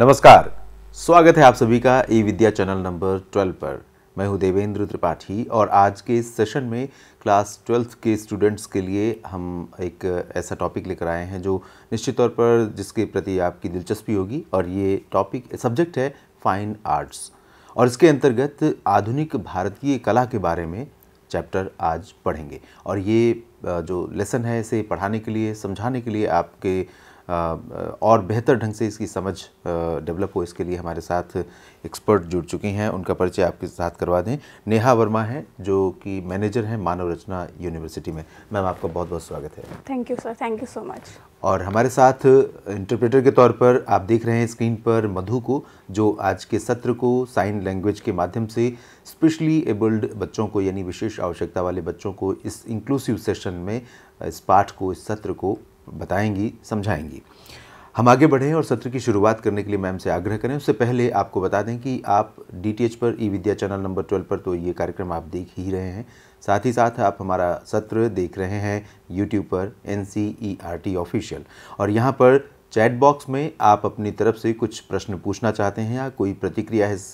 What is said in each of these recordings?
नमस्कार स्वागत है आप सभी का ई विद्या चैनल नंबर 12 पर मैं हूं देवेंद्र त्रिपाठी और आज के इस सेशन में क्लास ट्वेल्थ के स्टूडेंट्स के लिए हम एक ऐसा टॉपिक लेकर आए हैं जो निश्चित तौर पर जिसके प्रति आपकी दिलचस्पी होगी और ये टॉपिक सब्जेक्ट है फाइन आर्ट्स और इसके अंतर्गत आधुनिक भारतीय कला के बारे में चैप्टर आज पढ़ेंगे और ये जो लेसन है इसे पढ़ाने के लिए समझाने के लिए आपके और बेहतर ढंग से इसकी समझ डेवलप हो इसके लिए हमारे साथ एक्सपर्ट जुड़ चुके हैं उनका परिचय आपके साथ करवा दें नेहा वर्मा हैं जो कि मैनेजर हैं मानव रचना यूनिवर्सिटी में मैम आपका बहुत बहुत स्वागत है thank you sir thank you so much और हमारे साथ इंटरप्रेटर के तौर पर आप देख रहे हैं स्क्रीन पर मधु को जो आज के सत्र को साइन लैंग्वेज के माध्यम से स्पेशली एबल्ड बच्चों को यानी विशेष आवश्यकता वाले बच्चों को इस इंक्लूसिव सेशन में इस पाठ को इस सत्र को बताएंगी समझाएंगी हम आगे बढ़ें और सत्र की शुरुआत करने के लिए मैम से आग्रह करें उससे पहले आपको बता दें कि आप डी पर e Vidya channel number twelve पर तो ये कार्यक्रम आप देख ही रहे हैं साथ ही साथ आप हमारा सत्र देख रहे हैं यूट्यूब पर एन सी ऑफिशियल और यहाँ पर चैट बॉक्स में आप अपनी तरफ से कुछ प्रश्न पूछना चाहते हैं या कोई प्रतिक्रिया है इस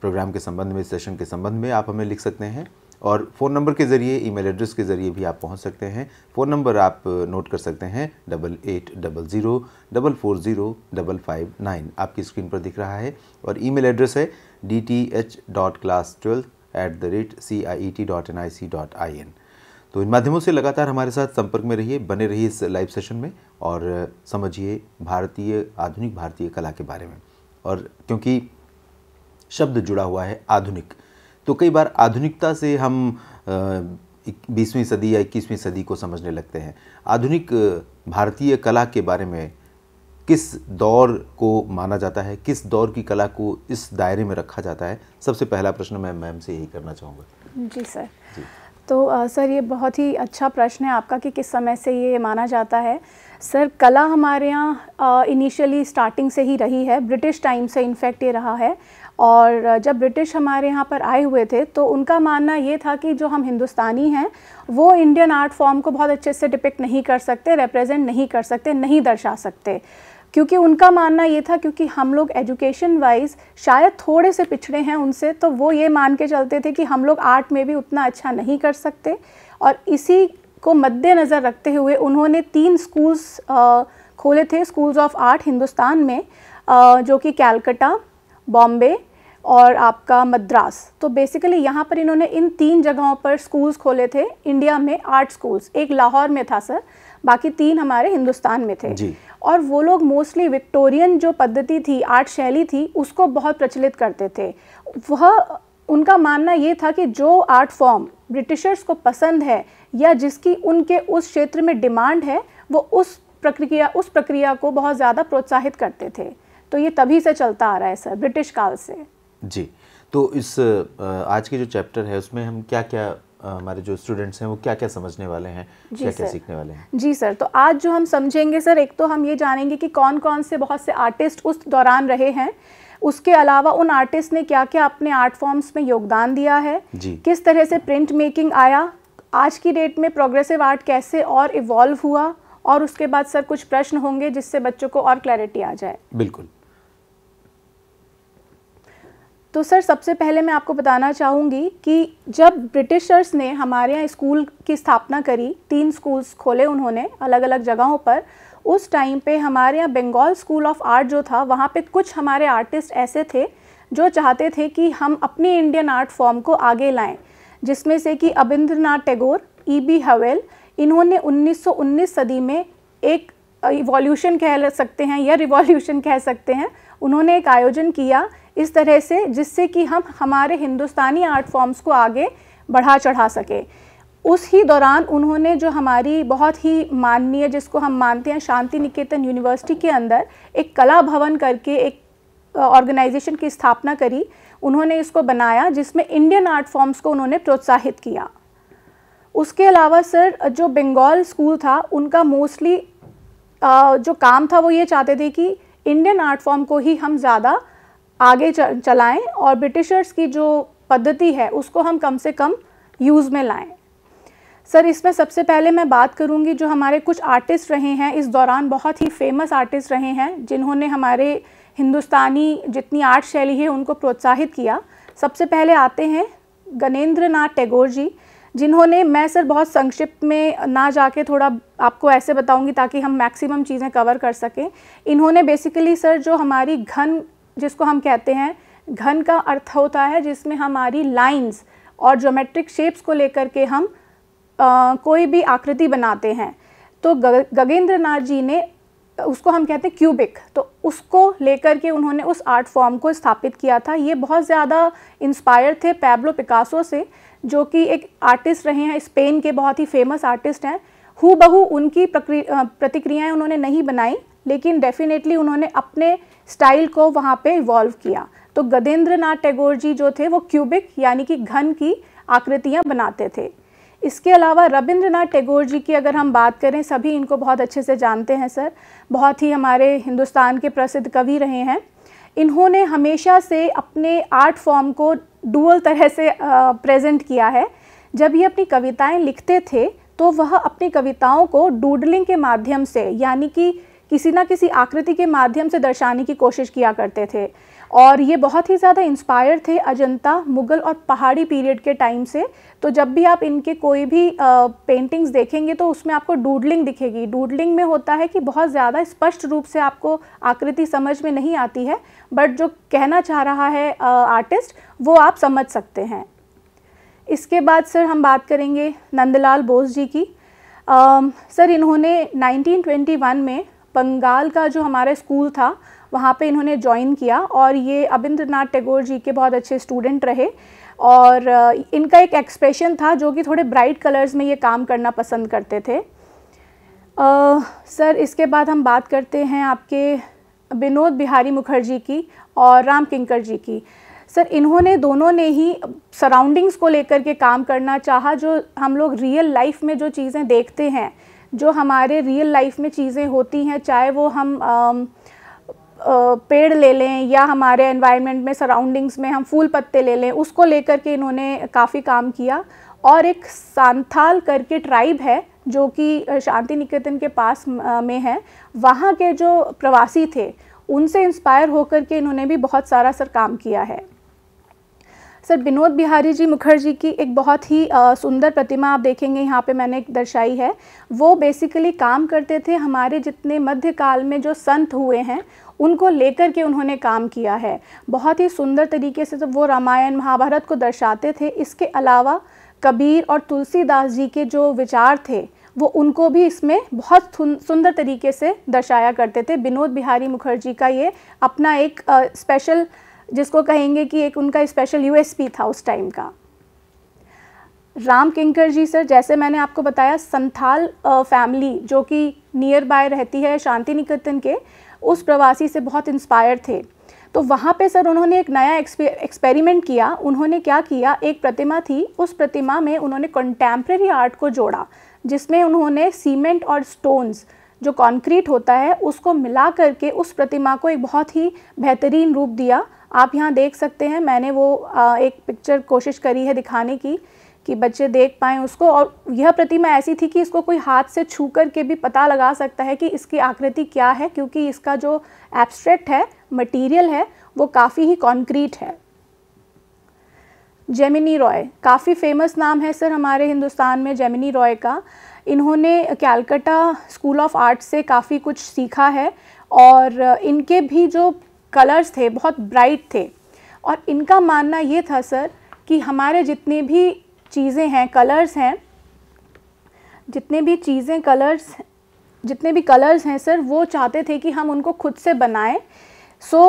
प्रोग्राम के संबंध में सेशन के संबंध में आप हमें लिख सकते हैं और फ़ोन नंबर के ज़रिए ईमेल एड्रेस के ज़रिए भी आप पहुंच सकते हैं फ़ोन नंबर आप नोट कर सकते हैं double eight double zero double four zero double five nine आपकी स्क्रीन पर दिख रहा है और ईमेल एड्रेस है D T H dot class twelfth at the rate C I E T dot N I C dot I N तो इन माध्यमों से लगातार हमारे साथ संपर्क में रहिए बने रहिए इस लाइव सेशन में और समझिए भारतीय आधुनिक भारतीय कला के बारे में और क्योंकि शब्द जुड़ा हुआ है आधुनिक तो कई बार आधुनिकता से हम बीसवीं सदी या इक्कीसवीं सदी को समझने लगते हैं आधुनिक भारतीय कला के बारे में किस दौर को माना जाता है किस दौर की कला को इस दायरे में रखा जाता है सबसे पहला प्रश्न मैं मैम से यही करना चाहूँगा जी सर जी तो आ, सर ये बहुत ही अच्छा प्रश्न है आपका कि किस समय से ये माना जाता है सर कला हमारे यहाँ इनिशियली स्टार्टिंग से ही रही है ब्रिटिश टाइम से इनफैक्ट ये रहा है और जब ब्रिटिश हमारे यहाँ पर आए हुए थे तो उनका मानना ये था कि जो हम हिंदुस्तानी हैं वो इंडियन आर्ट फॉर्म को बहुत अच्छे से डिपिक्ट नहीं कर सकते रिप्रेजेंट नहीं कर सकते नहीं दर्शा सकते क्योंकि उनका मानना ये था क्योंकि हम लोग एजुकेशन वाइज शायद थोड़े से पिछड़े हैं उनसे तो वो ये मान के चलते थे कि हम लोग आर्ट में भी उतना अच्छा नहीं कर सकते और इसी को मद्देनज़र रखते हुए उन्होंने तीन स्कूल्स खोले थे स्कूल्स ऑफ आर्ट हिंदुस्तान में जो कि कैलकटा बॉम्बे और आपका मद्रास तो बेसिकली यहाँ पर इन्होंने इन तीन जगहों पर स्कूल्स खोले थे इंडिया में आर्ट स्कूल्स एक लाहौर में था सर बाकी तीन हमारे हिंदुस्तान में थे जी। और वो लोग मोस्टली विक्टोरियन जो पद्धति थी आर्ट शैली थी उसको बहुत प्रचलित करते थे वह उनका मानना ये था कि जो आर्ट फॉर्म ब्रिटिशर्स को पसंद है या जिसकी उनके उस क्षेत्र में डिमांड है वो उस प्रक्रिया उस प्रक्रिया को बहुत ज़्यादा प्रोत्साहित करते थे तो ये तभी से चलता आ रहा है सर ब्रिटिश काल से जी तो इस आज के जो चैप्टर है उसमें हम क्या क्या हमारे जो स्टूडेंट्स हैं वो क्या क्या समझने वाले हैं क्या सर, क्या सीखने वाले हैं जी सर तो आज जो हम समझेंगे सर एक तो हम ये जानेंगे कि कौन कौन से बहुत से आर्टिस्ट उस दौरान रहे हैं उसके अलावा उन आर्टिस्ट ने क्या क्या अपने आर्ट फॉर्म्स में योगदान दिया है जी किस तरह से प्रिंट मेकिंग आया आज की डेट में प्रोग्रेसिव आर्ट कैसे और इवॉल्व हुआ और उसके बाद सर कुछ प्रश्न होंगे जिससे बच्चों को और क्लैरिटी आ जाए बिल्कुल तो सर सबसे पहले मैं आपको बताना चाहूँगी कि जब ब्रिटिशर्स ने हमारे यहाँ स्कूल की स्थापना करी तीन स्कूल्स खोले उन्होंने अलग अलग जगहों पर उस टाइम पे हमारे यहाँ बंगाल स्कूल ऑफ आर्ट जो था वहाँ पे कुछ हमारे आर्टिस्ट ऐसे थे जो चाहते थे कि हम अपने इंडियन आर्ट फॉर्म को आगे लाएं जिसमें से कि अबिंद्रनाथ टैगोर ई बी हवेल इन्होंने 1919 सदी में एक इवोल्यूशन कह सकते हैं या रिवॉल्यूशन कह सकते हैं उन्होंने एक आयोजन किया इस तरह से जिससे कि हम हमारे हिंदुस्तानी आर्ट फॉर्म्स को आगे बढ़ा चढ़ा सके उस ही दौरान उन्होंने जो हमारी बहुत ही माननीय जिसको हम मानते हैं शांति निकेतन यूनिवर्सिटी के अंदर एक कला भवन करके एक ऑर्गेनाइजेशन की स्थापना करी उन्होंने इसको बनाया जिसमें इंडियन आर्ट फॉर्म्स को उन्होंने प्रोत्साहित किया उसके अलावा सर जो बंगाल स्कूल था उनका मोस्टली जो काम था वो ये चाहते थे कि इंडियन आर्ट फॉर्म को ही हम ज़्यादा आगे चलाएं और ब्रिटिशर्स की जो पद्धति है उसको हम कम से कम यूज़ में लाएं सर इसमें सबसे पहले मैं बात करूंगी जो हमारे कुछ आर्टिस्ट रहे हैं इस दौरान बहुत ही फेमस आर्टिस्ट रहे हैं जिन्होंने हमारे हिंदुस्तानी जितनी आर्ट शैली है उनको प्रोत्साहित किया सबसे पहले आते हैं गणेंद्र नाथ टैगोर जी जिन्होंने मैं सर बहुत संक्षिप्त में ना जाके थोड़ा आपको ऐसे बताऊंगी ताकि हम मैक्सिमम चीज़ें कवर कर सकें इन्होंने बेसिकली सर जो हमारी घन जिसको हम कहते हैं घन का अर्थ होता है जिसमें हमारी लाइंस और जोमेट्रिक शेप्स को लेकर के हम आ, कोई भी आकृति बनाते हैं तो गगेंद्र नाथ जी ने उसको हम कहते हैं क्यूबिक तो उसको लेकर के उन्होंने उस आर्ट फॉर्म को स्थापित किया था ये बहुत ज़्यादा इंस्पायर थे पैब्लो पिकासो से जो कि एक आर्टिस्ट रहे हैं स्पेन के बहुत ही फेमस आर्टिस्ट हैं हु बहू उनकी प्रतिक्रियाएं उन्होंने नहीं बनाई लेकिन डेफिनेटली उन्होंने अपने स्टाइल को वहाँ पे इवॉल्व किया तो गदेंद्र नाथ टैगोर जी जो थे वो क्यूबिक यानी कि घन की आकृतियाँ बनाते थे इसके अलावा रविंद्रनाथ टैगोर जी की अगर हम बात करें सभी इनको बहुत अच्छे से जानते हैं सर बहुत ही हमारे हिंदुस्तान के प्रसिद्ध कवि रहे हैं इन्होंने हमेशा से अपने आर्ट फॉर्म को डुअल तरह से प्रेजेंट किया है जब ये अपनी कविताएं लिखते थे तो वह अपनी कविताओं को डूडलिंग के माध्यम से यानी कि किसी ना किसी आकृति के माध्यम से दर्शाने की कोशिश किया करते थे और ये बहुत ही ज़्यादा इंस्पायर थे अजंता मुग़ल और पहाड़ी पीरियड के टाइम से तो जब भी आप इनके कोई भी पेंटिंग्स देखेंगे तो उसमें आपको डूडलिंग दिखेगी डूडलिंग में होता है कि बहुत ज़्यादा स्पष्ट रूप से आपको आकृति समझ में नहीं आती है बट जो कहना चाह रहा है आर्टिस्ट वो आप समझ सकते हैं इसके बाद सर हम बात करेंगे नंदलाल बोस जी की आ, सर इन्होंने 1921 में बंगाल का जो हमारा स्कूल था वहाँ पे इन्होंने ज्वाइन किया और ये अबिंद्रनाथ टैगोर जी के बहुत अच्छे स्टूडेंट रहे और इनका एक एक्सप्रेशन था जो कि थोड़े ब्राइट कलर्स में ये काम करना पसंद करते थे आ, सर इसके बाद हम बात करते हैं आपके विनोद बिहारी मुखर्जी की और राम किंकर जी की सर इन्होंने दोनों ने ही सराउंडिंग्स को लेकर के काम करना चाहा जो हम लोग रियल लाइफ में जो चीज़ें देखते हैं जो हमारे रियल लाइफ में चीज़ें होती हैं चाहे वो हम आ, पेड़ ले लें या हमारे एनवायरनमेंट में सराउंडिंग्स में हम फूल पत्ते ले लें उसको लेकर के इन्होंने काफ़ी काम किया और एक सांथाल करके ट्राइब है जो कि शांति निकेतन के पास में है वहाँ के जो प्रवासी थे उनसे इंस्पायर होकर के इन्होंने भी बहुत सारा सर काम किया है सर विनोद बिहारी जी मुखर्जी की एक बहुत ही सुंदर प्रतिमा आप देखेंगे यहाँ पे मैंने दर्शाई है वो बेसिकली काम करते थे हमारे जितने मध्यकाल में जो संत हुए हैं उनको लेकर के उन्होंने काम किया है बहुत ही सुंदर तरीके से तो वो रामायण महाभारत को दर्शाते थे इसके अलावा कबीर और तुलसीदास जी के जो विचार थे वो उनको भी इसमें बहुत सुंदर तरीके से दर्शाया करते थे विनोद बिहारी मुखर्जी का ये अपना एक आ, स्पेशल जिसको कहेंगे कि एक उनका स्पेशल यूएसपी था उस टाइम का राम किंकर जी सर जैसे मैंने आपको बताया संथाल फैमिली जो कि नियर बाय रहती है शांति निकेतन के उस प्रवासी से बहुत इंस्पायर थे तो वहाँ पे सर उन्होंने एक नया एक्सपेरिमेंट किया उन्होंने क्या किया एक प्रतिमा थी उस प्रतिमा में उन्होंने कंटेम्प्रेरी आर्ट को जोड़ा जिसमें उन्होंने सीमेंट और स्टोन्स जो कंक्रीट होता है उसको मिला करके उस प्रतिमा को एक बहुत ही बेहतरीन रूप दिया आप यहाँ देख सकते हैं मैंने वो आ, एक पिक्चर कोशिश करी है दिखाने की कि बच्चे देख पाएँ उसको और यह प्रतिमा ऐसी थी कि इसको कोई हाथ से छू कर के भी पता लगा सकता है कि इसकी आकृति क्या है क्योंकि इसका जो एब्स्ट्रैक्ट है मटेरियल है वो काफ़ी ही कॉन्क्रीट है जेमिनी रॉय काफ़ी फेमस नाम है सर हमारे हिंदुस्तान में जेमिनी रॉय का इन्होंने कैलकटा स्कूल ऑफ आर्ट से काफ़ी कुछ सीखा है और इनके भी जो कलर्स थे बहुत ब्राइट थे और इनका मानना ये था सर कि हमारे जितने भी चीज़ें हैं कलर्स हैं जितने भी चीज़ें कलर्स जितने भी कलर्स हैं सर वो चाहते थे कि हम उनको खुद से बनाएं so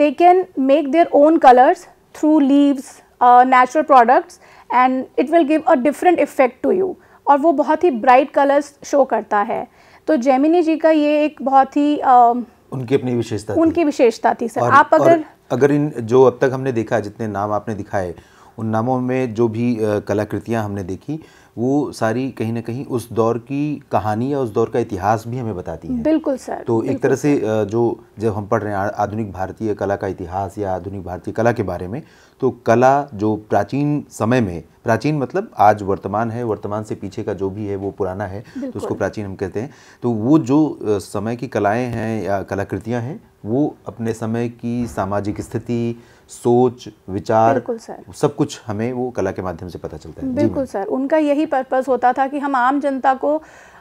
they can make their own colours through leaves natural products and it will give a different effect to you और वो बहुत ही ब्राइट कलर्स शो करता है तो जेमिनी जी का ये एक बहुत ही uh, उनकी अपनी विशेषता उनकी विशेषता थी सर आप अगर अगर इन जो अब तक हमने देखा जितने नाम आपने दिखाए उन नामों में जो भी कलाकृतियां हमने देखी वो सारी कहीं ना कहीं उस दौर की कहानी या उस दौर का इतिहास भी हमें बताती है बिल्कुल सर तो एक तरह से जो जब हम पढ़ रहे हैं आधुनिक भारतीय कला का इतिहास या आधुनिक भारतीय कला के बारे में तो कला जो प्राचीन समय में प्राचीन मतलब आज वर्तमान है वर्तमान से पीछे का जो भी है वो पुराना है तो उसको प्राचीन हम कहते हैं तो वो जो समय की कलाएं हैं या कलाकृतियाँ हैं वो अपने समय की सामाजिक स्थिति सोच विचार सब कुछ हमें वो कला के माध्यम से पता चलता है बिल्कुल सर उनका यही पर्पज़ होता था कि हम आम जनता को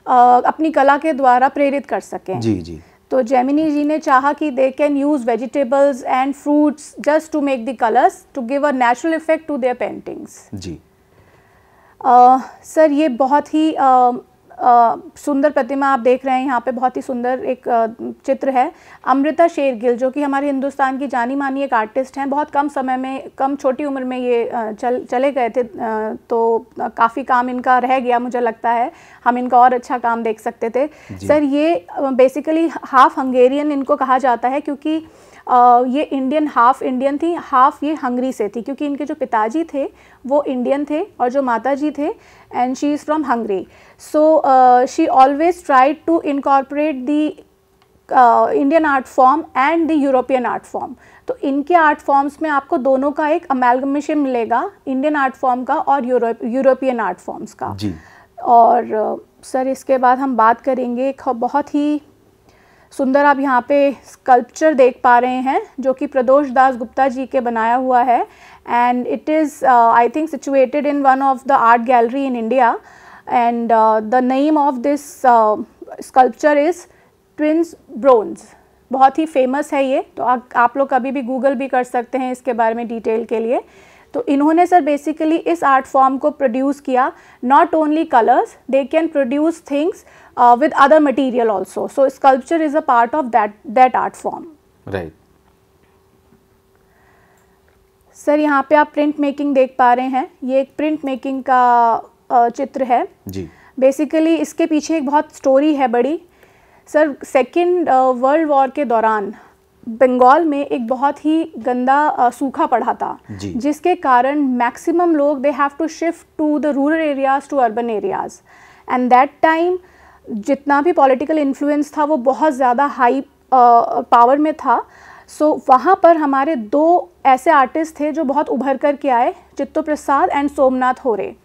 आ, अपनी कला के द्वारा प्रेरित कर सकें जी जी तो जेमिनी जी ने चाहा कि they can use vegetables and fruits just to make the colours to give a natural effect to their paintings जी सर ये बहुत ही सुंदर प्रतिमा आप देख रहे हैं यहाँ पे बहुत ही सुंदर एक चित्र है अमृता शेरगिल जो कि हमारे हिंदुस्तान की जानी मानी एक आर्टिस्ट हैं बहुत कम समय में कम छोटी उम्र में ये चल चले गए थे तो काफ़ी काम इनका रह गया मुझे लगता है हम इनका और अच्छा काम देख सकते थे सर ये बेसिकली हाफ हंगेरियन इनको कहा जाता है क्योंकि ये इंडियन हाफ इंडियन थी हाफ ये हंगरी से थी क्योंकि इनके जो पिताजी थे वो इंडियन थे और जो माता जी थे and she is from Hungary so she always tried to incorporate the Indian art form and the European art form तो इनके आर्ट फॉर्म्स में आपको दोनों का एक अमेलगमेशन मिलेगा इंडियन आर्ट फॉर्म का और यूरोपियन आर्ट फॉर्म्स का जी और सर इसके बाद हम बात करेंगे बहुत ही सुंदर आप यहाँ पे स्कल्पचर देख पा रहे हैं जो कि प्रदोष दास गुप्ता जी के बनाया हुआ है and it is I think situated in one of the art gallery in India and the name of this sculpture is twins bronze बहुत ही फेमस है ये तो आ, आप लोग कभी भी गूगल भी कर सकते हैं इसके बारे में डिटेल के लिए तो इन्होंने सर बेसिकली इस आर्ट फॉर्म को प्रोड्यूस किया not only colours they can produce things uh, other material also so So is a part of that that art form right sir यहाँ पे आप प्रिंट मेकिंग देख पा रहे हैं ये एक प्रिंट मेकिंग का uh, चित्र है जी बेसिकली इसके पीछे एक बहुत स्टोरी है बड़ी सर सेकेंड वर्ल्ड वॉर के दौरान बंगाल में एक बहुत ही गंदा uh, सूखा पड़ा था जिसके कारण मैक्सिमम लोग they have to shift to the rural areas to urban areas and that time जितना भी पॉलिटिकल इन्फ्लुएंस था वो बहुत ज़्यादा हाई पावर में था सो so, वहाँ पर हमारे दो ऐसे आर्टिस्ट थे जो बहुत उभर कर के आए चित्तो प्रसाद एंड सोमनाथ होरे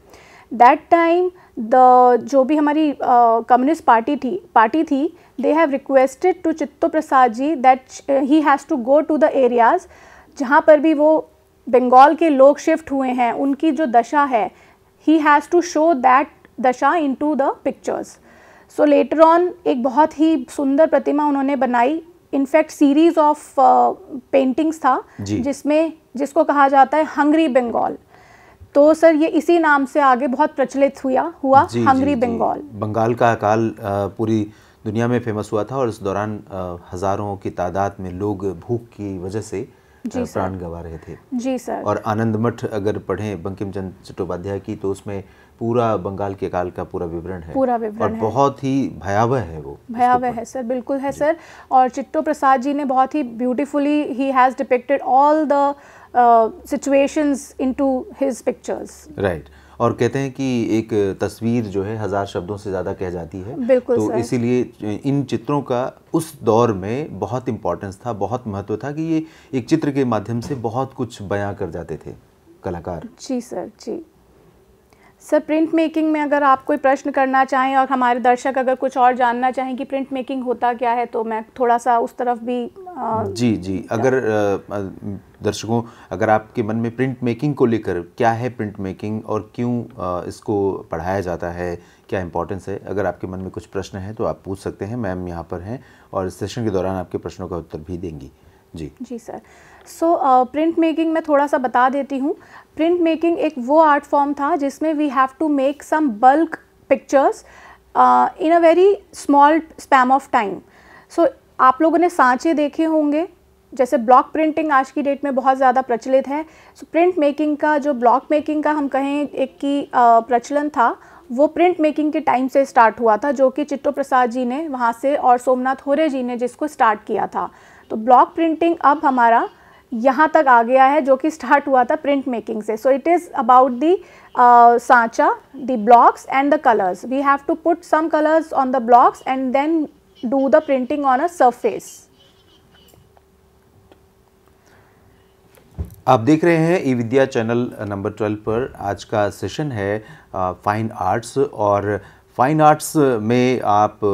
दैट टाइम द जो भी हमारी कम्युनिस्ट पार्टी थी पार्टी थी they have requested to Chitto Prasad ji that he has to go to the areas जहाँ पर भी वो बंगाल के लोग शिफ्ट हुए हैं उनकी जो दशा है he has to show that दशा into the pictures so later on एक बहुत ही सुंदर प्रतिमा उन्होंने बनाई इनफैक्ट सीरीज ऑफ पेंटिंग्स था जिसमें जिसको कहा जाता है हंगरी बंगाल तो सर ये इसी नाम से आगे बहुत प्रचलित हुआ हुआ हंगरी बंगाल बंगाल का अकाल पूरी दुनिया में फेमस हुआ था और इस दौरान हज़ारों की तादाद में लोग भूख की वजह से प्राण गवा रहे थे जी सर और आनंद मठ अगर पढ़ें बंकिम चंद चट्टोपाध्याय की तो उसमें पूरा बंगाल के काल का पूरा विवरण है पूरा विवरण और है। बहुत ही भयावह है वो भयावह है सर बिल्कुल है सर और चिट्टो प्रसाद जी ने बहुत ही beautifully he has depicted all the situations into his pictures right और कहते हैं कि एक तस्वीर जो है हज़ार शब्दों से ज़्यादा कह जाती है बिल्कुल तो इसीलिए इन चित्रों का उस दौर में बहुत इम्पोर्टेंस था बहुत महत्व था कि ये एक चित्र के माध्यम से बहुत कुछ बयां कर जाते थे कलाकार जी सर जी सर प्रिंट मेकिंग में अगर आप कोई प्रश्न करना चाहें और हमारे दर्शक अगर कुछ और जानना चाहें कि प्रिंट मेकिंग होता क्या है तो मैं थोड़ा सा उस तरफ भी आ, जी जी अगर दर्शकों अगर आपके मन में प्रिंट मेकिंग को लेकर क्या है प्रिंट मेकिंग और क्यों इसको पढ़ाया जाता है क्या इंपॉर्टेंस है अगर आपके मन में कुछ प्रश्न है तो आप पूछ सकते हैं मैम यहाँ पर हैं और सेशन के दौरान आपके प्रश्नों का उत्तर भी देंगी जी जी सर सो प्रिंट मेकिंग मैं थोड़ा सा बता देती हूँ प्रिंट मेकिंग एक वो आर्ट फॉर्म था जिसमें we have to make some bulk pictures in a very small span of time so आप लोगों ने सांचे देखे होंगे जैसे ब्लॉक प्रिंटिंग आज की डेट में बहुत ज़्यादा प्रचलित है सो प्रिंट मेकिंग का जो ब्लॉक मेकिंग का हम कहें एक की uh, प्रचलन था वो प्रिंट मेकिंग के टाइम से स्टार्ट हुआ था जो कि चिट्टो प्रसाद जी ने वहाँ से और सोमनाथ होरे जी ने जिसको स्टार्ट किया था तो ब्लॉक प्रिंटिंग अब हमारा यहाँ तक आ गया है जो कि स्टार्ट हुआ था प्रिंट मेकिंग से so it is about the सांचा the blocks and the colours we have to put some colours on the blocks and then do the printing on a surface आप देख रहे हैं e Vidya channel number twelve पर आज का session है fine arts और फाइन आर्ट्स में आप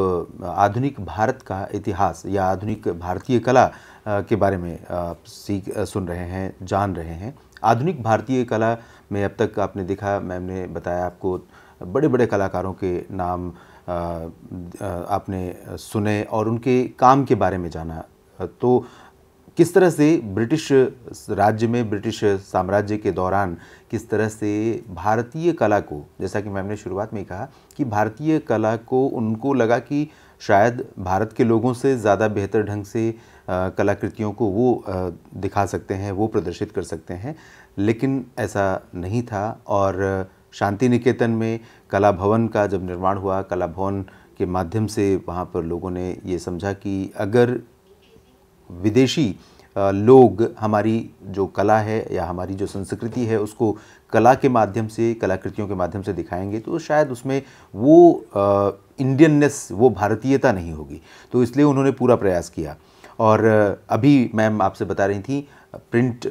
आधुनिक भारत का इतिहास या आधुनिक भारतीय कला के बारे में आप सीख सुन रहे हैं जान रहे हैं आधुनिक भारतीय कला में अब तक आपने देखा मैम ने बताया आपको बड़े बड़े कलाकारों के नाम आपने सुने और उनके काम के बारे में जाना तो किस तरह से ब्रिटिश राज्य में ब्रिटिश साम्राज्य के दौरान किस तरह से भारतीय कला को जैसा कि मैम ने शुरुआत में कहा कि भारतीय कला को उनको लगा कि शायद भारत के लोगों से ज़्यादा बेहतर ढंग से कलाकृतियों को वो दिखा सकते हैं वो प्रदर्शित कर सकते हैं लेकिन ऐसा नहीं था और शांति निकेतन में कला भवन का जब निर्माण हुआ कला भवन के माध्यम से वहाँ पर लोगों ने ये समझा कि अगर विदेशी लोग हमारी जो कला है या हमारी जो संस्कृति है उसको कला के माध्यम से कलाकृतियों के माध्यम से दिखाएंगे तो शायद उसमें वो इंडियननेस वो भारतीयता नहीं होगी तो इसलिए उन्होंने पूरा प्रयास किया और अभी मैम आपसे बता रही थी प्रिंट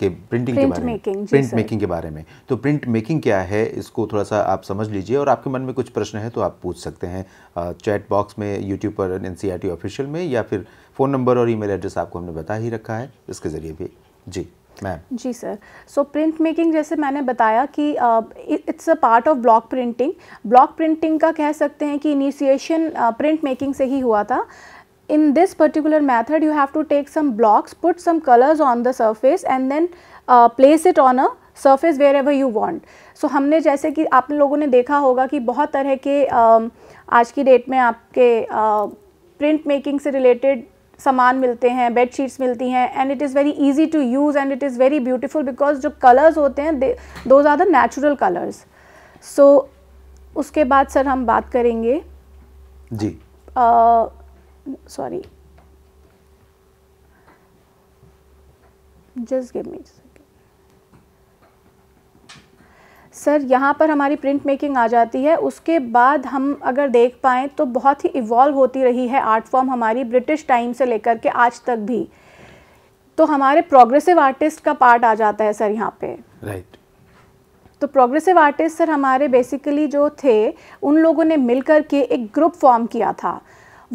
के प्रिंटिंग के बारे में प्रिंट मेकिंग के बारे में तो प्रिंट मेकिंग क्या है इसको थोड़ा सा आप समझ लीजिए और आपके मन में कुछ प्रश्न है तो आप पूछ सकते हैं चैट बॉक्स में यूट्यूब पर एन ऑफिशियल में या फिर फ़ोन नंबर और ईमेल एड्रेस आपको हमने बता ही रखा है इसके ज़रिए भी जी मैम जी सर सो प्रिंट मेकिंग जैसे मैंने बताया कि it's a part of block printing block printing का कह सकते हैं कि इनिशिएशन प्रिंट मेकिंग से ही हुआ था in this particular method you have to take some blocks put some colors on the surface and then uh, place it on a surface wherever you want so हमने जैसे कि आप लोगों ने देखा होगा कि बहुत तरह के uh, आज की डेट में आपके प्रिंट uh, मेकिंग से रिलेटेड सामान मिलते हैं बेड शीट्स मिलती हैं and it is very easy to use and it is very beautiful because जो कलर्स होते हैं दो ज़्यादा नेचुरल कलर्स सो उसके बाद सर हम बात करेंगे जी uh, sorry just give me sir यहाँ पर हमारी प्रिंट मेकिंग आ जाती है उसके बाद हम अगर देख पाएँ तो बहुत ही इवॉल्व होती रही है आर्ट फॉर्म हमारी ब्रिटिश टाइम से लेकर के आज तक भी तो हमारे प्रोग्रेसिव आर्टिस्ट का पार्ट आ जाता है सर यहाँ पे राइट right. तो प्रोग्रेसिव आर्टिस्ट सर हमारे बेसिकली जो थे उन लोगों ने मिलकर के एक ग्रुप फॉर्म किया था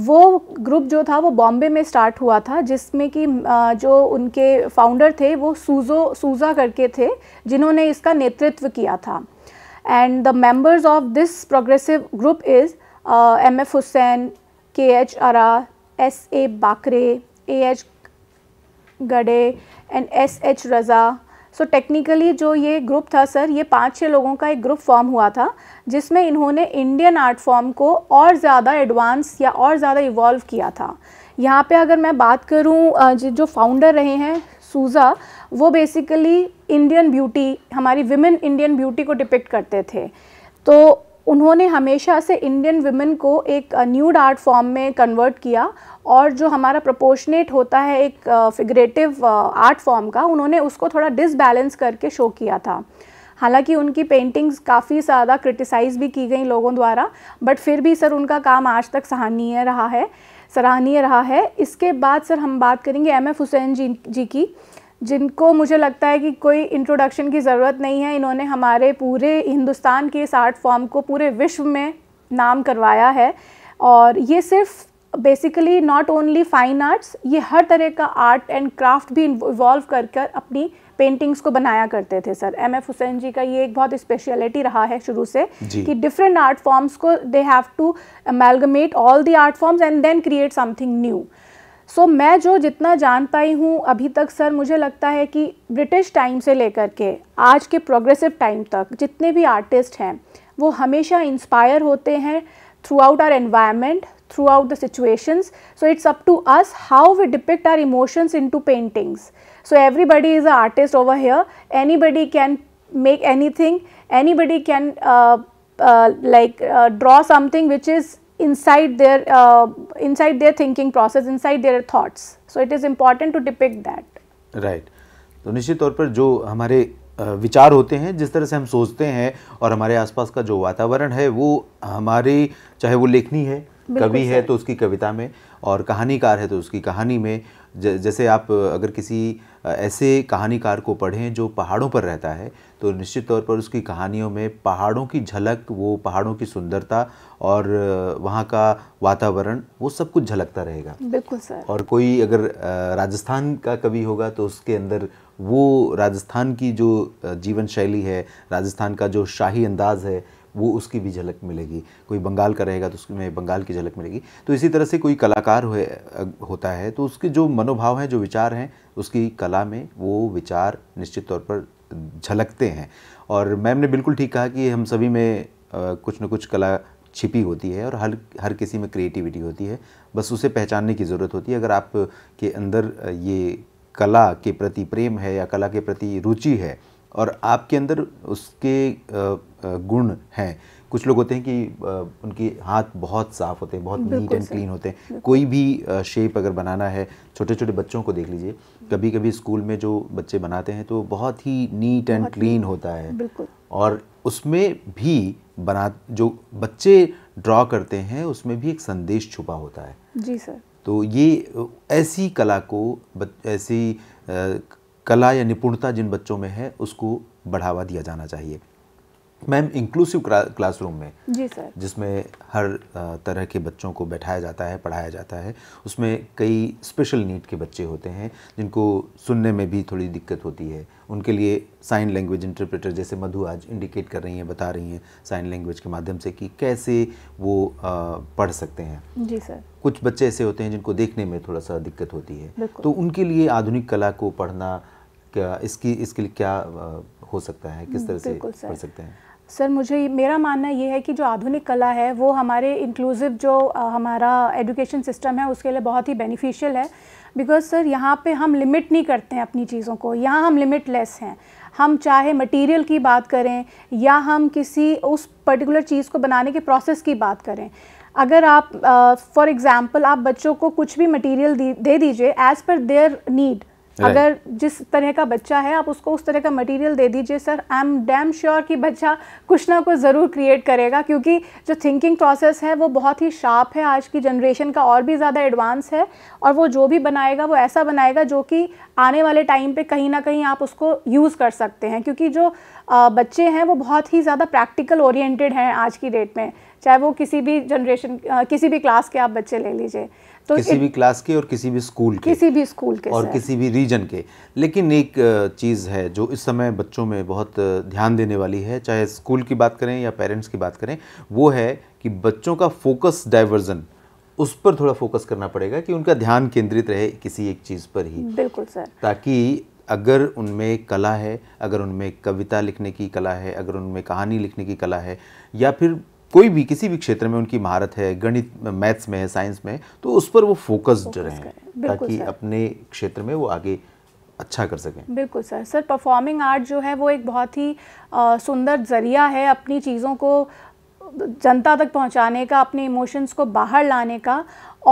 वो ग्रुप जो था वो बॉम्बे में स्टार्ट हुआ था जिसमें कि जो उनके फाउंडर थे वो सूजो सूजा करके थे जिन्होंने इसका नेतृत्व किया था and the members of this progressive group is M F Husain K H Ara S A Bakre H A Gade and S H Raza so so, technically जो ये ग्रुप था सर ये पाँच छः लोगों का एक ग्रुप फॉर्म हुआ था जिसमें इन्होंने इंडियन आर्ट फॉर्म को और ज़्यादा एडवांस या और ज़्यादा इवॉल्व किया था यहाँ पे अगर मैं बात करूँ जो फाउंडर रहे हैं सूज़ा वो बेसिकली इंडियन ब्यूटी हमारी विमेन इंडियन ब्यूटी को डिपिक्ट करते थे तो उन्होंने हमेशा से इंडियन वुमेन को एक न्यूड आर्ट फॉर्म में कन्वर्ट किया और जो हमारा प्रोपोर्शनेट होता है एक फिगरेटिव आर्ट फॉर्म का उन्होंने उसको थोड़ा डिसबैलेंस करके शो किया था हालांकि उनकी पेंटिंग्स काफ़ी ज़्यादा क्रिटिसाइज़ भी की गई लोगों द्वारा बट फिर भी सर उनका काम आज तक सराहनीय रहा है सराहनीय रहा है इसके बाद सर हम बात करेंगे एम एफ हुसैन जी जी की जिनको मुझे लगता है कि कोई इंट्रोडक्शन की ज़रूरत नहीं है इन्होंने हमारे पूरे हिंदुस्तान के इस आर्ट फॉर्म को पूरे विश्व में नाम करवाया है और ये सिर्फ basically not only fine arts ये हर तरह का आर्ट एंड क्राफ्ट भी इवॉल्व कर कर अपनी पेंटिंग्स को बनाया करते थे sir M F Husain ji का ये एक बहुत स्पेशलिटी रहा है शुरू से कि डिफरेंट आर्ट फॉर्म्स को they have to amalgamate all the art forms and then create something new so so, मैं जो जितना जान पाई हूँ अभी तक सर मुझे लगता है कि ब्रिटिश टाइम से लेकर के आज के प्रोग्रेसिव टाइम तक जितने भी आर्टिस्ट हैं वो हमेशा इंस्पायर होते हैं throughout our environment throughout the situations so it's up to us how we depict our emotions into paintings so everybody is a artist over here anybody can make anything anybody can like draw something which is inside their uh, inside their thinking process inside their thoughts so it is important to depict that right तो निश्चित तौर पर जो हमारे विचार होते हैं जिस तरह से हम सोचते हैं और हमारे आसपास का जो वातावरण है वो हमारी चाहे वो लेखनी है कवि है तो उसकी कविता में और कहानीकार है तो उसकी कहानी में जैसे आप अगर किसी ऐसे कहानीकार को पढ़ें जो पहाड़ों पर रहता है तो निश्चित तौर पर उसकी कहानियों में पहाड़ों की झलक वो पहाड़ों की सुंदरता और वहाँ का वातावरण वो सब कुछ झलकता रहेगा बिल्कुल सर और कोई अगर राजस्थान का कवि होगा तो उसके अंदर वो राजस्थान की जो जीवन शैली है राजस्थान का जो शाही अंदाज़ है वो उसकी भी झलक मिलेगी कोई बंगाल का रहेगा तो उसमें बंगाल की झलक मिलेगी तो इसी तरह से कोई कलाकार हो, होता है तो उसके जो मनोभाव हैं जो विचार हैं उसकी कला में वो विचार निश्चित तौर पर झलकते हैं और मैम ने बिल्कुल ठीक कहा कि हम सभी में कुछ न कुछ कला छिपी होती है और हर हर किसी में क्रिएटिविटी होती है बस उसे पहचानने की ज़रूरत होती है अगर आप के अंदर ये कला के प्रति प्रेम है या कला के प्रति रुचि है और आपके अंदर उसके गुण हैं कुछ लोग होते हैं कि उनके हाथ बहुत साफ़ होते हैं बहुत नीट एंड क्लीन होते हैं कोई भी शेप अगर बनाना है छोटे छोटे बच्चों को देख लीजिए कभी कभी स्कूल में जो बच्चे बनाते हैं तो बहुत ही नीट एंड क्लीन होता है और उसमें भी बना जो बच्चे ड्रॉ करते हैं उसमें भी एक संदेश छुपा होता है जी सर तो ये ऐसी कला को ऐसी कला या निपुणता जिन बच्चों में है उसको बढ़ावा दिया जाना चाहिए मैम इंक्लूसिव क्लासरूम में जी सर जिसमें हर तरह के बच्चों को बैठाया जाता है पढ़ाया जाता है उसमें कई स्पेशल नीड के बच्चे होते हैं जिनको सुनने में भी थोड़ी दिक्कत होती है उनके लिए साइन लैंग्वेज इंटरप्रेटर जैसे मधु आज इंडिकेट कर रही हैं बता रही हैं साइन लैंग्वेज के माध्यम से कि कैसे वो पढ़ सकते हैं जी सर कुछ बच्चे ऐसे होते हैं जिनको देखने में थोड़ा सा दिक्कत होती है तो उनके लिए आधुनिक कला को पढ़ना क्या इसकी इसके लिए क्या हो सकता है किस तरह से पढ़ सकते हैं सर मुझे मेरा मानना ये है कि जो आधुनिक कला है वो हमारे इंक्लूसिव जो हमारा एजुकेशन सिस्टम है उसके लिए बहुत ही बेनिफिशियल है बिकॉज सर यहाँ पे हम लिमिट नहीं करते हैं अपनी चीज़ों को यहाँ हम लिमिटलेस हैं हम चाहे मटेरियल की बात करें या हम किसी उस पर्टिकुलर चीज़ को बनाने के प्रोसेस की बात करें अगर आप फॉर uh, एग्ज़ाम्पल आप बच्चों को कुछ भी मटेरियल दे दीजिए एज़ पर देयर नीड अगर जिस तरह का बच्चा है आप उसको उस तरह का मटेरियल दे दीजिए sir I am damn sure कि बच्चा कुछ ना कुछ ज़रूर क्रिएट करेगा क्योंकि जो थिंकिंग प्रोसेस है वो बहुत ही शार्प है आज की जनरेशन का और भी ज़्यादा एडवांस है और वो जो भी बनाएगा वो ऐसा बनाएगा जो कि आने वाले टाइम पे कहीं ना कहीं आप उसको यूज़ कर सकते हैं क्योंकि जो बच्चे हैं वो बहुत ही ज़्यादा प्रैक्टिकल ओरिएंटेड हैं आज की डेट में चाहे वो किसी भी जनरेशन किसी भी क्लास के आप बच्चे ले लीजिए तो किसी भी क्लास के और किसी भी स्कूल के किसी भी स्कूल के और किसी भी रीजन के लेकिन एक चीज़ है जो इस समय बच्चों में बहुत ध्यान देने वाली है चाहे स्कूल की बात करें या पेरेंट्स की बात करें वो है कि बच्चों का फोकस डाइवर्जन उस पर थोड़ा फोकस करना पड़ेगा कि उनका ध्यान केंद्रित रहे किसी एक चीज़ पर ही बिल्कुल सर ताकि अगर उनमें कला है अगर उनमें कविता लिखने की कला है अगर उनमें कहानी लिखने की कला है या फिर कोई भी किसी भी क्षेत्र में उनकी महारत है गणित मैथ्स में है साइंस में तो उस पर वो फोकस्ड रहें ताकि अपने क्षेत्र में वो आगे अच्छा कर सकें बिल्कुल सर सर परफॉर्मिंग आर्ट जो है वो एक बहुत ही सुंदर जरिया है अपनी चीज़ों को जनता तक पहुंचाने का अपने इमोशंस को बाहर लाने का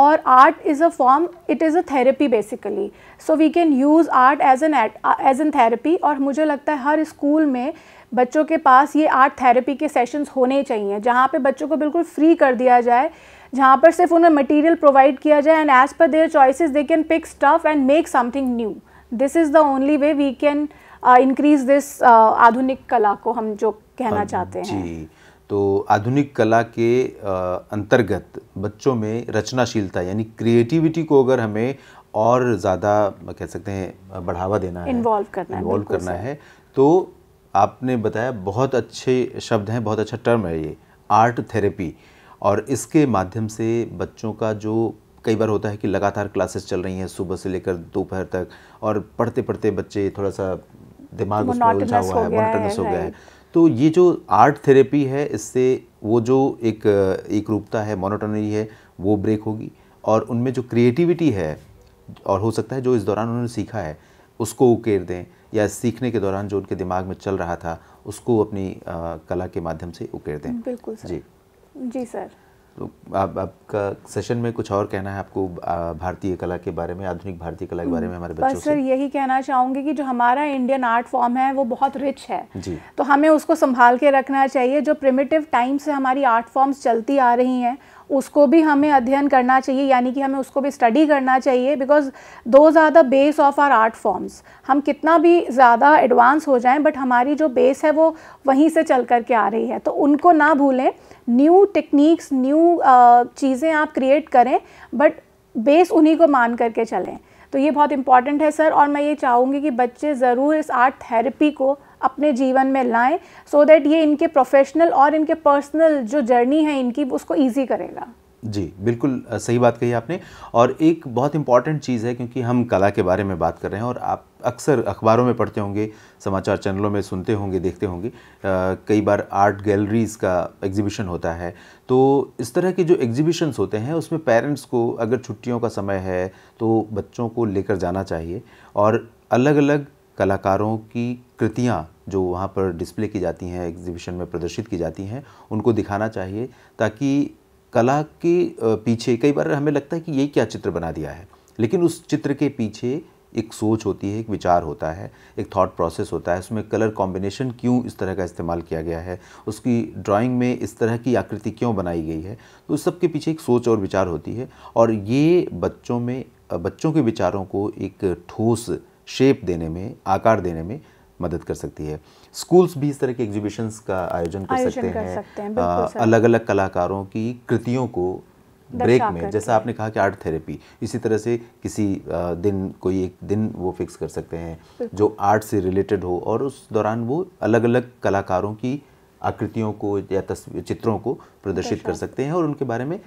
और art is a form it is a therapy basically so we can use art as an as an therapy और मुझे लगता है हर स्कूल में बच्चों के पास ये आर्ट थेरेपी के सेशंस होने चाहिए जहाँ पे बच्चों को बिल्कुल फ्री कर दिया जाए जहाँ पर सिर्फ उन्हें मटेरियल प्रोवाइड किया जाए and as per their choices they can pick stuff and make something new this is the only way we can increase this आधुनिक कला को हम जो कहना हाँ चाहते हैं जी तो आधुनिक कला के uh, अंतर्गत बच्चों में रचनाशीलता यानी क्रिएटिविटी को अगर हमें और ज़्यादा कह सकते हैं बढ़ावा देना है इन्वॉल्व करना है इन्वॉल्व करना है तो आपने बताया बहुत अच्छे शब्द हैं बहुत अच्छा टर्म है ये आर्ट थेरेपी और इसके माध्यम से बच्चों का जो कई बार होता है कि लगातार क्लासेस चल रही हैं सुबह से लेकर दोपहर तक और पढ़ते पढ़ते बच्चे थोड़ा सा दिमाग उसमें उलझा हुआ है मोनोटनस हो गया है तो ये जो आर्ट थेरेपी है इससे वो जो एक एक रूपता है मोनोटोनी है वो ब्रेक होगी और उनमें जो क्रिएटिविटी है और हो सकता है जो इस दौरान उन्होंने सीखा है उसको उकेर दें या सीखने के दौरान जो उनके दिमाग में चल रहा था उसको अपनी आ, कला के माध्यम से उकेर दें बिल्कुल सर जी जी सर तो आप आपका सेशन में कुछ और कहना है आपको भारतीय कला के बारे में आधुनिक भारतीय कला के बारे में हमारे बच्चों सर यही कहना चाहूँगी कि जो हमारा इंडियन आर्ट फॉर्म है वो बहुत रिच है जी तो हमें उसको संभाल के रखना चाहिए जो प्रिमिटिव टाइम से हमारी आर्ट फॉर्म्स चलती आ रही हैं उसको भी हमें अध्ययन करना चाहिए यानी कि हमें उसको भी स्टडी करना चाहिए because those are the base of our art forms हम कितना भी ज़्यादा एडवांस हो जाएं बट हमारी जो बेस है वो वहीं से चल कर के आ रही है तो उनको ना भूलें न्यू टेक्निक्स न्यू चीज़ें आप क्रिएट करें बट बेस उन्हीं को मान करके चलें तो ये बहुत इंपॉर्टेंट है सर और मैं ये चाहूँगी कि बच्चे ज़रूर इस आर्ट थेरेपी को अपने जीवन में लाएं सो so दैट ये इनके प्रोफेशनल और इनके पर्सनल जो जर्नी है इनकी उसको ईजी करेगा जी बिल्कुल सही बात कही आपने और एक बहुत इंपॉर्टेंट चीज़ है क्योंकि हम कला के बारे में बात कर रहे हैं और आप अक्सर अखबारों में पढ़ते होंगे समाचार चैनलों में सुनते होंगे देखते होंगे कई बार आर्ट गैलरीज़ का एग्जीबिशन होता है तो इस तरह के जो एग्जीबिशंस होते हैं उसमें पेरेंट्स को अगर छुट्टियों का समय है तो बच्चों को लेकर जाना चाहिए और अलग अलग कलाकारों की कृतियाँ जो वहाँ पर डिस्प्ले की जाती हैं एग्जीबिशन में प्रदर्शित की जाती हैं उनको दिखाना चाहिए ताकि कला के पीछे कई बार हमें लगता है कि ये क्या चित्र बना दिया है लेकिन उस चित्र के पीछे एक सोच होती है एक विचार होता है एक थॉट प्रोसेस होता है उसमें कलर कॉम्बिनेशन क्यों इस तरह का इस्तेमाल किया गया है उसकी ड्राइंग में इस तरह की आकृति क्यों बनाई गई है तो उस सब के पीछे एक सोच और विचार होती है और ये बच्चों में बच्चों के विचारों को एक ठोस शेप देने में आकार देने में मदद कर सकती है स्कूल्स भी इस तरह के एग्जीबिशंस का आयोजन कर सकते हैं, अलग अलग कलाकारों की कृतियों को ब्रेक में जैसा आपने कहा कि आर्ट थेरेपी इसी तरह से किसी दिन कोई एक दिन वो फिक्स कर सकते हैं जो आर्ट से रिलेटेड हो और उस दौरान वो अलग अलग कलाकारों की आकृतियों को या तस्वीर चित्रों को प्रदर्शित कर सकते हैं और उनके बारे में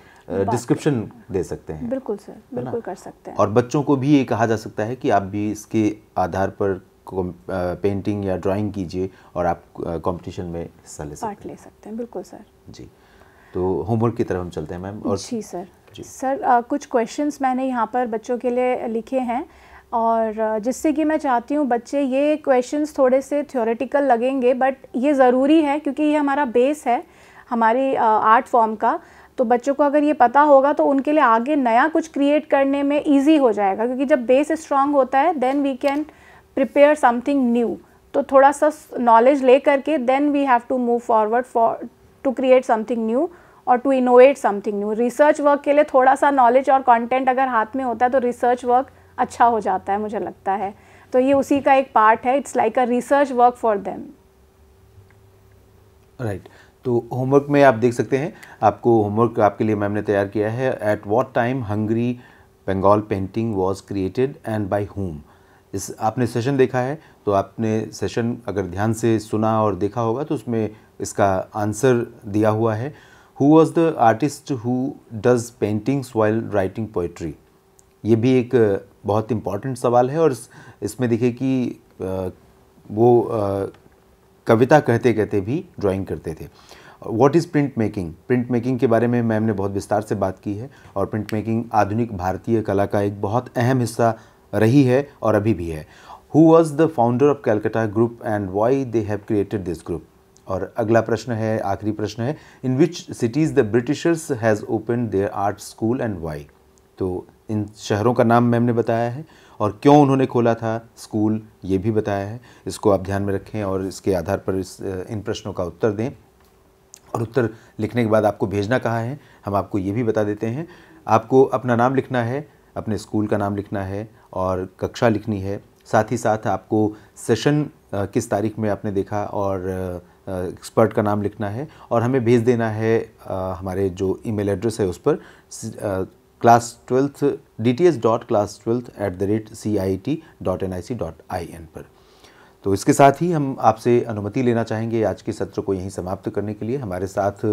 डिस्क्रिप्शन दे सकते हैं बिल्कुल सर बिल्कुल कर सकते हैं और बच्चों को भी ये कहा जा सकता है कि आप भी इसके आधार पर पेंटिंग या ड्राइंग कीजिए और आप कंपटीशन में हिस्सा ले सकते हैं ले सकते हैं बिल्कुल सर जी तो होमवर्क की तरफ हम चलते हैं मैम और जी सर जी सर आ, कुछ क्वेश्चंस मैंने यहाँ पर बच्चों के लिए लिखे हैं और जिससे कि मैं चाहती हूँ बच्चे ये क्वेश्चंस थोड़े से थ्योरेटिकल लगेंगे बट ये ज़रूरी है क्योंकि ये हमारा बेस है हमारी आर्ट फॉर्म का तो बच्चों को अगर ये पता होगा तो उनके लिए आगे नया कुछ क्रिएट करने में ईजी हो जाएगा क्योंकि जब बेस स्ट्रांग होता है then we can prepare something new तो थोड़ा सा नॉलेज ले करके then we have to move forward for to create something new और to innovate something new research work के लिए थोड़ा सा नॉलेज और कॉन्टेंट अगर हाथ में होता है तो रिसर्च वर्क अच्छा हो जाता है मुझे लगता है तो ये उसी का एक पार्ट है it's like a research work for them right तो होमवर्क में आप देख सकते हैं आपको होमवर्क आपके लिए मैम ने तैयार किया है at what time hungry Bengal painting was created and by whom is आपने सेशन देखा है तो आपने सेशन अगर ध्यान से सुना और देखा होगा तो उसमें इसका आंसर दिया हुआ है who was the artist who does paintings while writing poetry ये भी एक बहुत इम्पॉर्टेंट सवाल है और इसमें देखिए कि वो कविता कहते कहते भी ड्राइंग करते थे what is print making print making के बारे में मैम ने बहुत विस्तार से बात की है और प्रिंट मेकिंग आधुनिक भारतीय कला का एक बहुत अहम हिस्सा रही है और अभी भी है who was the founder of Calcutta group and why they have created this group और अगला प्रश्न है आखिरी प्रश्न है in which cities the Britishers has open their art school and why तो इन शहरों का नाम मैम ने बताया है और क्यों उन्होंने खोला था स्कूल ये भी बताया है इसको आप ध्यान में रखें और इसके आधार पर इस इन प्रश्नों का उत्तर दें और उत्तर लिखने के बाद आपको भेजना कहाँ है हम आपको ये भी बता देते हैं आपको अपना नाम लिखना है अपने स्कूल का नाम लिखना है और कक्षा लिखनी है साथ ही साथ आपको सेशन किस तारीख में आपने देखा और एक्सपर्ट का नाम लिखना है और हमें भेज देना है हमारे जो ईमेल एड्रेस है उस पर class twelfth D T S dot class twelfth at the rate C I T dot N I C dot I N पर तो इसके साथ ही हम आपसे अनुमति लेना चाहेंगे आज के सत्र को यहीं समाप्त करने के लिए हमारे साथ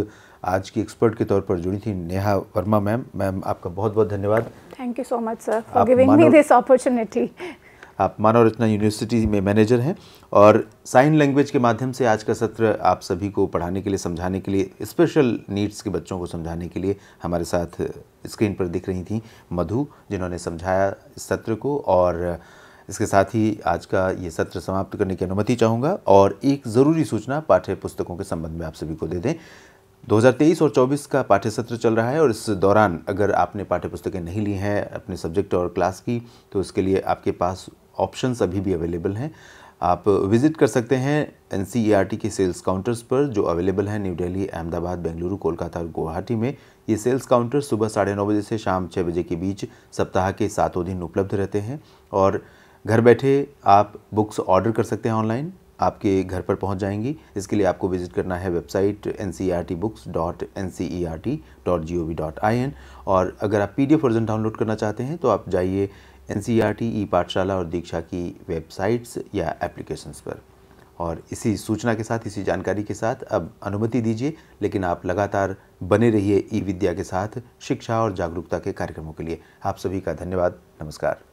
आज की एक्सपर्ट के तौर पर जुड़ी थी नेहा वर्मा मैम मैम आपका बहुत बहुत धन्यवाद thank you so much sir for giving me this opportunity आप मानव रचना यूनिवर्सिटी में मैनेजर हैं और साइन लैंग्वेज के माध्यम से आज का सत्र आप सभी को पढ़ाने के लिए समझाने के लिए स्पेशल नीड्स के बच्चों को समझाने के लिए हमारे साथ स्क्रीन पर दिख रही थी मधु जिन्होंने समझाया इस सत्र को और इसके साथ ही आज का ये सत्र समाप्त करने की अनुमति चाहूँगा और एक ज़रूरी सूचना पाठ्य पुस्तकों के संबंध में आप सभी को दे दें 2023 और 24 का पाठ्य सत्र चल रहा है और इस दौरान अगर आपने पाठ्य पुस्तकें नहीं ली हैं अपने सब्जेक्ट और क्लास की तो उसके लिए आपके पास ऑप्शंस अभी भी अवेलेबल हैं आप विज़िट कर सकते हैं एन के सेल्स काउंटर्स पर जो अवेलेबल हैं न्यू दिल्ली अहमदाबाद बेंगलुरु कोलकाता और गुवाहाटी में ये सेल्स काउंटर सुबह साढ़े नौ बजे से शाम छः बजे के बीच सप्ताह के सातों दिन उपलब्ध रहते हैं और घर बैठे आप बुक्स ऑर्डर कर सकते हैं ऑनलाइन आपके घर पर पहुंच जाएंगी इसके लिए आपको विजिट करना है website N C R T books dot N C E R T dot G O V dot I N और अगर आप P D F version download करना चाहते हैं तो आप जाइए N C R e T e Pathshala और दीक्षा की वेबसाइट्स या एप्लीकेशंस पर और इसी सूचना के साथ इसी जानकारी के साथ अब अनुमति दीजिए लेकिन आप लगातार बने रहिए ई विद्या के साथ शिक्षा और जागरूकता के कार्यक्रमों के लिए आप सभी का धन्यवाद नमस्कार